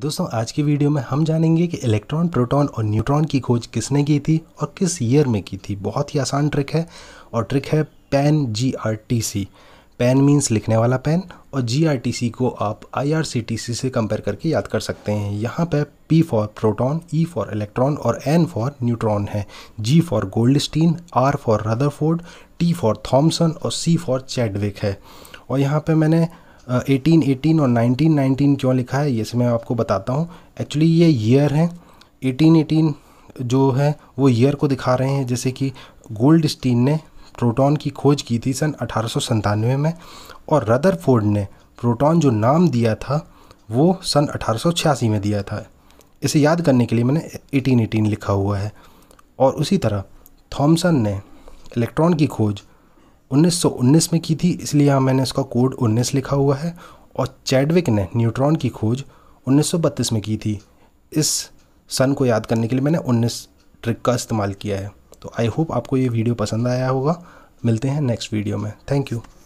दोस्तों आज की वीडियो में हम जानेंगे कि इलेक्ट्रॉन प्रोटॉन और न्यूट्रॉन की खोज किसने की थी और किस ईयर में की थी बहुत ही आसान ट्रिक है और ट्रिक है pen G R T C pen means लिखने वाला पेन और जी आर टी सी को आप I R C T C से कंपेयर करके याद कर सकते हैं यहाँ पे P for proton E for electron और एन फॉर न्यूट्रॉन है G for Goldstein R for Rutherford T for Thomson और सी फॉर चैडविक है और यहाँ पे मैंने एटीन एटीन और नाइनटीन नाइनटीन क्यों लिखा है ये से मैं आपको बताता हूँ एक्चुअली ये ईयर है एटीन एटीन जो है वो ईयर को दिखा रहे हैं जैसे कि गोल्ड स्टीन ने प्रोटॉन की खोज की थी सन अठारह में और रदरफोर्ड ने प्रोटॉन जो नाम दिया था वो सन अठारह में दिया था इसे याद करने के लिए मैंने एटीन एटीन लिखा हुआ है और उसी तरह थॉमसन ने इलेक्ट्रॉन की खोज 1919 में की थी इसलिए यहाँ मैंने इसका कोड 19 लिखा हुआ है और चैडविक ने न्यूट्रॉन की खोज 1932 में की थी इस सन को याद करने के लिए मैंने 19 ट्रिक का इस्तेमाल किया है तो आई होप आपको ये वीडियो पसंद आया होगा मिलते हैं नेक्स्ट वीडियो में थैंक यू